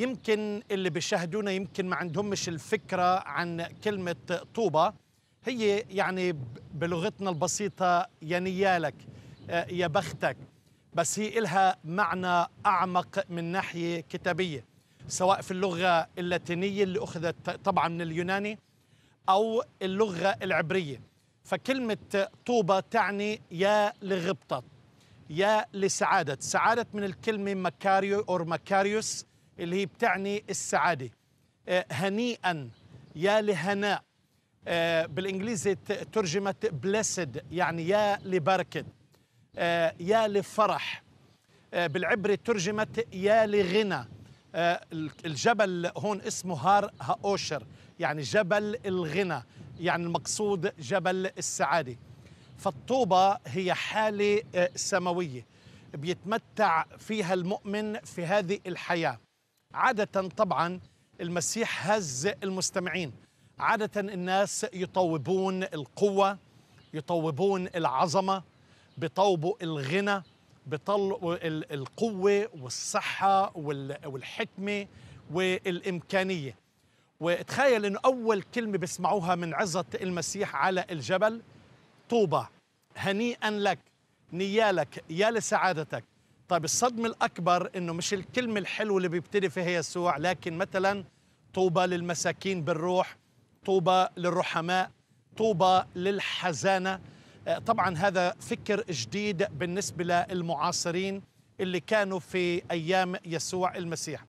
يمكن اللي بيشاهدونا يمكن ما عندهمش الفكرة عن كلمة طوبة هي يعني بلغتنا البسيطة يا نيالك آه، يا بختك بس هي إلها معنى أعمق من ناحية كتابية سواء في اللغة اللاتينية اللي أخذت طبعا من اليوناني أو اللغة العبرية فكلمة طوبة تعني يا لغبطة يا لسعادة سعادة من الكلمة مكاريو أو مكاريوس اللي هي بتعني السعادة آه، هنيئا يا لهناء آه، بالإنجليزي ترجمت بلسد يعني يا لبركة آه، يا لفرح بالعبري ترجمت يا لغنى الجبل هون اسمه هار هاوشر يعني جبل الغنى يعني المقصود جبل السعادة فالطوبة هي حالة سماوية بيتمتع فيها المؤمن في هذه الحياة عادة طبعا المسيح هز المستمعين عادة الناس يطوبون القوة يطوبون العظمة بطوبوا الغنى بطلقوا القوة والصحة والحكمة والإمكانية وتخيل أنه أول كلمة بسمعوها من عزة المسيح على الجبل طوبى هنيئا لك نيالك يا لسعادتك طيب الصدمة الأكبر إنه مش الكلمة الحلوة اللي بيبتدي فيها يسوع لكن مثلا طوبى للمساكين بالروح طوبى للرحماء طوبى للحزانة آه، طبعا هذا فكر جديد بالنسبة للمعاصرين اللي كانوا في أيام يسوع المسيح